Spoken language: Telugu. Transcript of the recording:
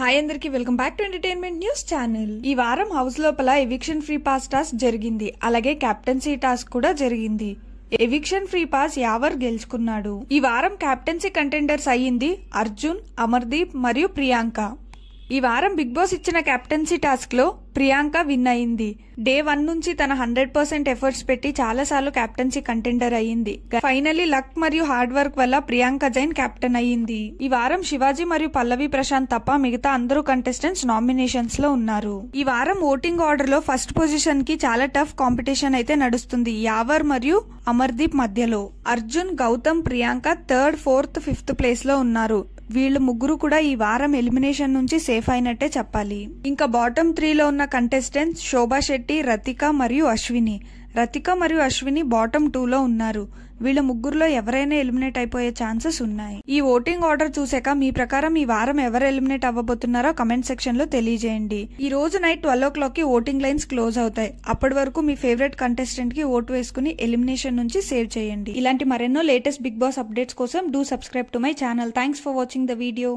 హాయ్ అందరికి welcome back to entertainment news channel ఈ వారం హౌస్ లోపల ఎవిక్షన్ ఫ్రీ పాస్ టాస్క్ జరిగింది అలాగే కెప్టెన్సీ టాస్క్ కూడా జరిగింది ఎవిక్షన్ ఫ్రీ పాస్ యావర్ గెలుచుకున్నాడు ఈ వారం కెప్టెన్సీ కంటెండర్స్ అయ్యింది అర్జున్ అమర్దీప్ మరియు ప్రియాంక ఈ వారం బిగ్ బాస్ ఇచ్చిన కెప్టెన్సీ టాస్క్ లో ప్రియాంక విన్ అయింది డే వన్ నుంచి తన హండ్రెడ్ పర్సెంట్ ఎఫర్ట్స్ పెట్టి చాలాసార్లు క్యాప్టెన్సీ కంటెండర్ అయ్యింది ఫైనలీ లక్ మరియు హార్డ్ వర్క్ వల్ల ప్రియాంక జైన్ కెప్టెన్ అయ్యింది ఈ వారం శివాజీ మరియు పల్లవి ప్రశాంత్ తప్ప మిగతా అందరూ కంటెస్టెంట్స్ నామినేషన్స్ లో ఉన్నారు ఈ వారం ఓటింగ్ ఆర్డర్ లో ఫస్ట్ పొజిషన్ కి చాలా టఫ్ కాంపిటీషన్ అయితే నడుస్తుంది యావర్ మరియు అమర్దీప్ మధ్యలో Arjun Gautham Priyanka third fourth fifth place లో ఉన్నారు వీళ్ళు ముగ్గురు కూడా ఈ వారం ఎలిమినేషన్ నుంచి సేఫ్ అయినట్టే చెప్పాలి ఇంకా బాటమ్ త్రీలో ఉన్న కంటెస్టెంట్స్ శోభా శెట్టి రతిక మరియు అశ్విని రతిక మరియు అశ్విని బాటమ్ టూలో ఉన్నారు వీళ్ళ ముగ్గురులో ఎవరైనా ఎలిమినేట్ అయిపోయే ఛాన్సెస్ ఉన్నాయి ఈ ఓటింగ్ ఆర్డర్ చూసాక మీ ప్రకారం ఈ వారం ఎవరు ఎలిమినేట్ అవ్వబోతున్నారో కమెంట్ సెక్షన్ లో తెలియజేయండి ఈ రోజు నైట్ ట్వెల్వ్ ఓ క్లాక్ కి ఓటింగ్ లైన్స్ క్లోజ్ అవుతాయి అప్పటి వరకు మీ ఫేవరెట్ కంటెస్టెంట్ కి ఓటు వేసుకుని ఎలిమినేషన్ నుంచి సేవ్ చేయండి ఇలాంటి మరెన్నో లేటెస్ట్ బిగ్ బాస్ అప్డేట్స్ కోసం do subscribe to my channel thanks for watching the video